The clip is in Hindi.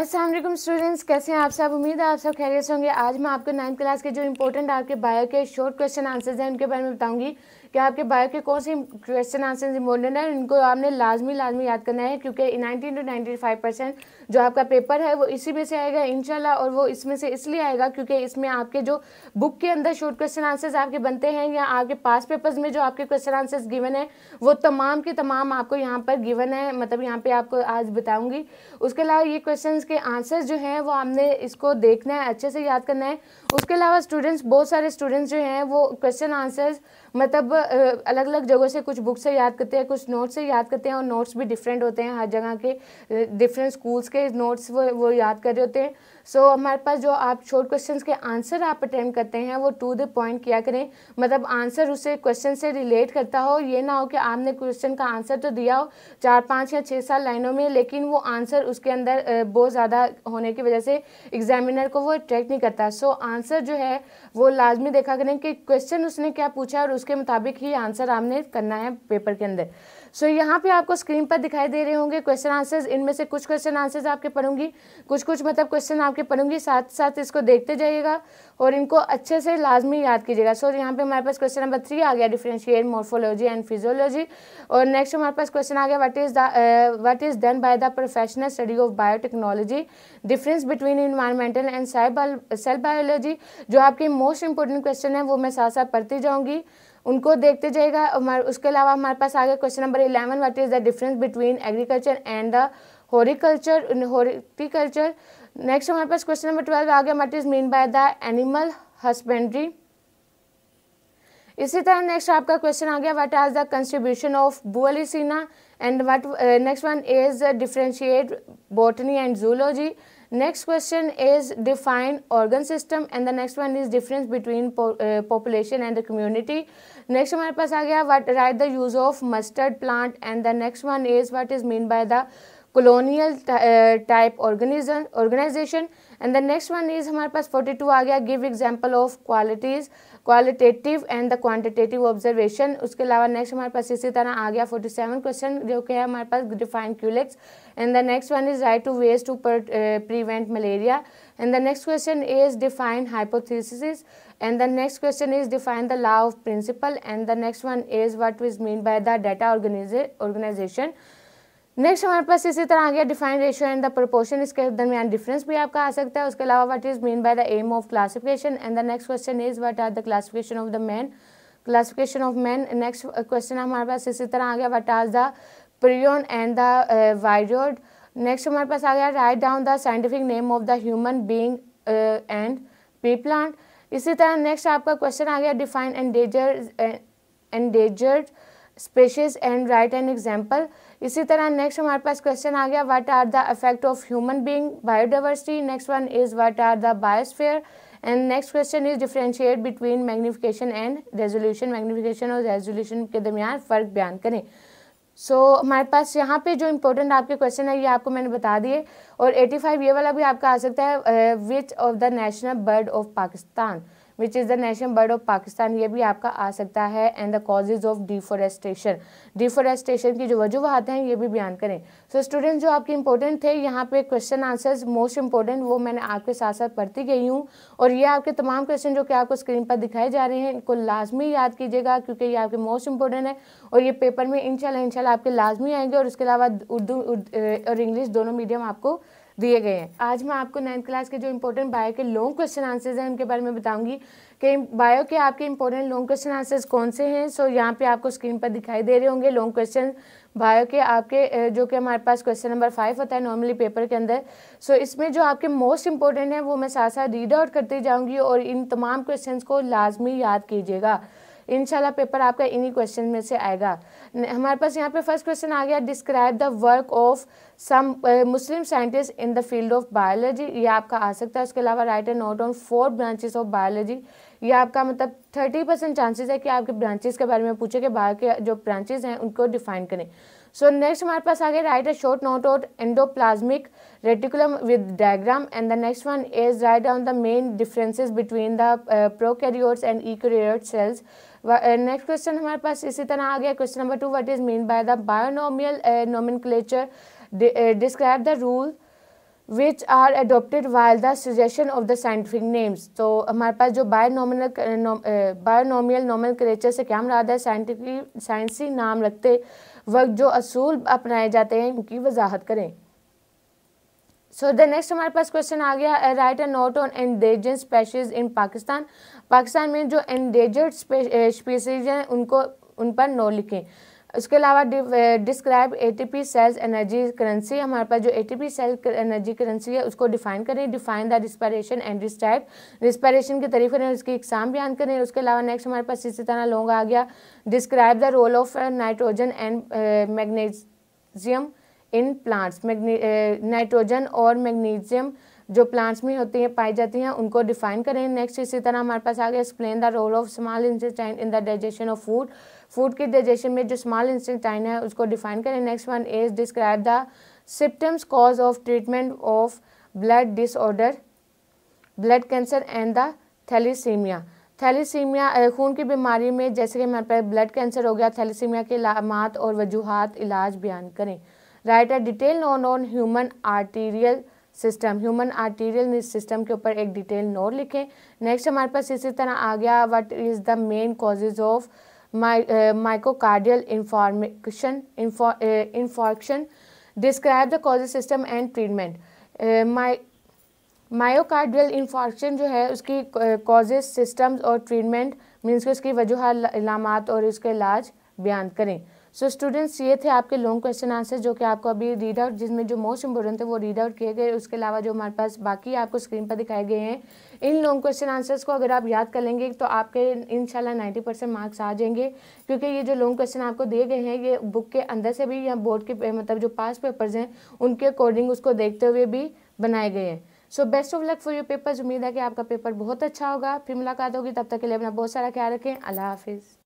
असलम स्टूडेंट्स कैसे हैं आप सब उम्मीद है आप सब खैरियत होंगे आज मैं आपको नाइन्थ क्लास के जो इंपॉर्टेंट आपके बायो के शॉर्ट क्वेश्चन आंसर्स हैं उनके बारे में बताऊंगी कि आपके बायो के कौन से क्वेश्चन आंसर्स इंपॉर्टेंट हैं इनको आपने लाजमी लाजमी याद करना है क्योंकि nineteen to ninety five percent जो आपका पेपर है वो इसी में से आएगा इनशाला और वो इसमें से इसलिए आएगा क्योंकि इसमें आपके जो बुक के अंदर शॉर्ट क्वेश्चन आंसर्स आपके बनते हैं या आपके पास पेपर्स में जो आपके क्वेश्चन आंसर्स गिवन है वो तमाम के तमाम आपको यहाँ पर गिवन है मतलब यहाँ पर आपको आज बताऊँगी उसके अलावा ये क्वेश्चन इसके आंसर्स जो हैं वो हमने इसको देखना है अच्छे से याद करना है उसके अलावा स्टूडेंट्स बहुत सारे स्टूडेंट्स जो हैं वो क्वेश्चन आंसर्स मतलब अलग अलग जगहों से कुछ बुक से याद करते हैं कुछ नोट्स से याद करते हैं और नोट्स भी डिफरेंट होते हैं हर जगह के डिफरेंट स्कूल्स के नोट्स वो वो याद कर रहे होते हैं सो so, हमारे पास जो आप शॉर्ट क्वेश्चन के आंसर आप अटैम्प्ट करते हैं वो टू द पॉइंट किया करें मतलब आंसर उसे क्वेश्चन से रिलेट करता हो ये ना हो कि आपने क्वेश्चन का आंसर तो दिया हो चार पाँच या छः साल लाइनों में लेकिन वो आंसर उसके अंदर बहुत बहुत ज़्यादा होने की वजह से एग्जामिनर को वो अट्रैक्ट नहीं करता सो so, आंसर जो है वो लाजमी देखा करें कि क्वेश्चन उसने क्या पूछा और उसके मुताबिक ही आंसर आपने करना है पेपर के अंदर सो so, यहाँ पे आपको स्क्रीन पर दिखाई दे रहे होंगे क्वेश्चन आंसर्स इनमें से कुछ क्वेश्चन आंसर्स आपके पढ़ूंगी कुछ कुछ मतलब क्वेश्चन आपके पढ़ूंगी साथ साथ इसको देखते जाइएगा और इनको अच्छे से लाजमी याद कीजिएगा सो so, यहाँ पे हमारे पास क्वेश्चन नंबर थ्री आ गया डिफ्रेंशिएट मोर्फोलॉजी एंड फिजियोलॉजी और नेक्स्ट हमारे पास क्वेश्चन आ गया what is the is done by the professional study of biotechnology difference between environmental and cell biology जो आपके मोस्ट इंपॉर्टेंट क्वेश्चन है वो मैं साथ साथ पढ़ती जाऊँगी उनको देखते जाएगा हमारे उसके अलावा हमारे पास आगे question number eleven what is the difference between agriculture and the horticulture horticulture next हमारे पास क्वेश्चन नंबर ट्वेल्व आ गया what is mean by the animal husbandry इसी तरह नेक्स्ट आपका क्वेश्चन आ गया what are the contribution of Bu Ali Sina and what next one is differentiate botany and zoology Next question is define organ system and the next one is difference between po uh, population and the community. Next हमारे पास आ what write the use of mustard plant and the next one is what is mean by the colonial uh, type organism organization and the next one is हमारे 42 आ गया give example of qualities qualitative and the quantitative observation उसके अलावा next हमारे पास इसी तरह आ गया 47 question जो कि है हमारे पास define culex and the next one is right to ways to uh, prevent malaria and the next question is define hypothesis and the next question is define the law of principle and the next one is what is mean by the data organization organization next हमारे पास इसी तरह आ गया defined ratio and the proportion इसके दरमियान डिफरेंस भी आपका आ सकता है उसके अलावा what is mean by the aim of classification and the next question is what are the classification of the main classification of main next question हमारे पास इसी तरह आ गया what are the prion and the viroid next हमारे पास आ गया write down the scientific name of the human being and p plant इसी तरह नेक्स्ट आपका क्वेश्चन आ गया define and and स्पेशज and write an example इसी तरह नेक्स्ट हमारे पास क्वेश्चन आ गया what are the effect of human being biodiversity next one is what are the biosphere and next question is differentiate between magnification and resolution magnification और रेजोल्यूशन के दरमियान फ़र्क बयान करें सो so, हमारे पास यहाँ पे जो इम्पोर्टेंट आपके क्वेश्चन है ये आपको मैंने बता दिए और 85 ये वाला भी आपका आ सकता है which of the national bird of Pakistan which is the national bird of Pakistan ये भी आपका आ सकता है and the causes of deforestation deforestation की जो वजूहत हैं ये भी बयान करें सो so, स्टूडेंट जो आपके इंपॉर्टेंट थे यहाँ पे क्वेश्चन आंसर्स मोस्ट इंपॉर्टेंट वो मैंने आपके साथ साथ पढ़ती गई हूँ और ये आपके तमाम क्वेश्चन जो कि आपको स्क्रीन पर दिखाए जा रहे हैं इनको लाजमी याद कीजिएगा क्योंकि ये आपके मोस्ट इंपॉर्टेंट है और ये पेपर में इनशाला इनशाला आपके लाजमी आएंगे और उसके अलावा उर्दू और इंग्लिश दोनों मीडियम आपको दिए गए हैं आज मैं आपको नाइन्थ क्लास के जो इम्पोर्टेंट बायो के लॉन्ग क्वेश्चन आंसर्स हैं उनके बारे में बताऊंगी कि बायो के आपके इम्पोर्टेंट लॉन्ग क्वेश्चन आंसर्स कौन से हैं सो यहाँ पे आपको स्क्रीन पर दिखाई दे रहे होंगे लॉन्ग क्वेश्चन बायो के आपके जो कि हमारे पास क्वेश्चन नंबर फाइव होता है नॉर्मली पेपर के अंदर सो इसमें जो आपके मोस्ट इम्पोर्टेंट हैं वो मैं साथ साथ रीड आउट करती जाऊँगी और इन तमाम क्वेश्चन को लाजमी याद कीजिएगा इनशाला पेपर आपका इन्हीं क्वेश्चन में से आएगा हमारे पास यहाँ पे फर्स्ट क्वेश्चन आ गया describe the work of some Muslim scientist in the field of biology ये आपका आ सकता है उसके अलावा write a note on four branches of biology या आपका मतलब थर्टी परसेंट चांसेस है कि आपके ब्रांचेज के बारे में पूछे कि बाहर के जो ब्रांचेज हैं उनको डिफाइन करें सो नेक्स्ट हमारे पास आ गया write a short note out endoplasmic reticulum with diagram and the next one is write on the main differences between the prokaryotes and eukaryote cells next question हमारे पास इसी तरह आ गया question number two what is mean by the binomial clature describe the rule which are adopted while the suggestion of the scientific names तो हमारे पास जो बायोनॉमिनल बायोनॉमियल नॉमल क्रेचर से क्या मुराद है साइंटिफिक साइंसी नाम रखते वक्त जो असूल अपनाए जाते हैं उनकी वजाहत करें सो द नेक्स्ट हमारे पास क्वेश्चन आ गया write a note on endangered species in Pakistan Pakistan में जो एंडेजर्ड स्पीसीज uh, हैं उनको उन पर नो लिखें उसके अलावा describe ATP cells energy currency हमारे पास जो एटीपी सेल एनर्जी करेंसी है उसको डिफाइन करें define the respiration and describe respiration के तरीके करें उसकी इकसाम बयान करें उसके अलावा नेक्स्ट हमारे पास इसी तरह लोंग आ गया describe the role of nitrogen and magnesium in plants nitrogen और मैग्नीजियम जो प्लांट्स में होती हैं पाई जाती हैं उनको डिफाइन करें नेक्स्ट इसी तरह हमारे पास आ गया explain the role of small intestine in the digestion of food food की डाइजेशन में जो स्मॉल इंस्टेंटाइन है उसको डिफाइन करें next one is describe the symptoms cause of treatment of blood disorder blood cancer and the thalassemia thalassemia खून की बीमारी में जैसे कि हमारे पास ब्लड कैंसर हो गया थैलीसीमिया के लामात और वजूहत इलाज बयान करें write a detail note on human arterial system human arterial system के ऊपर एक डिटेल नोट लिखें नेक्स्ट हमारे पास इसी तरह आ गया what is the main causes of myocardial information infarction describe the causes system and treatment myocardial infarction जो है उसकी कॉजेज uh, सिस्टम्स और ट्रीटमेंट मीन्स कि उसकी वजूहत इलामत और इसके इलाज बयान करें सो so, स्टूडेंट्स ये थे आपके लॉन्ग क्वेश्चन आंसर जो कि आपको अभी रीड आउट जिसमें जो मोस्ट इंपॉर्टेंट थे वो रीड आउट किए गए उसके अलावा जो हमारे पास बाकी आपको स्क्रीन पर दिखाए गए हैं इन लॉन्ग क्वेश्चन आंसर्स को अगर आप याद कर लेंगे तो आपके शाला नाइन्टी परसेंट मार्क्स आ जाएंगे क्योंकि ये जो लॉन्ग क्वेश्चन आपको दिए गए हैं ये बुक के अंदर से भी या बोर्ड के मतलब जो पास पेपर्स हैं उनके अकॉर्डिंग उसको देखते हुए भी बनाए गए हैं so best of luck for your papers उम्मीद है कि आपका पेपर बहुत अच्छा होगा फिर मुलाकात होगी तब तक के लिए अपना बहुत सारा ख्याल रखें अल्लाह हाफिज़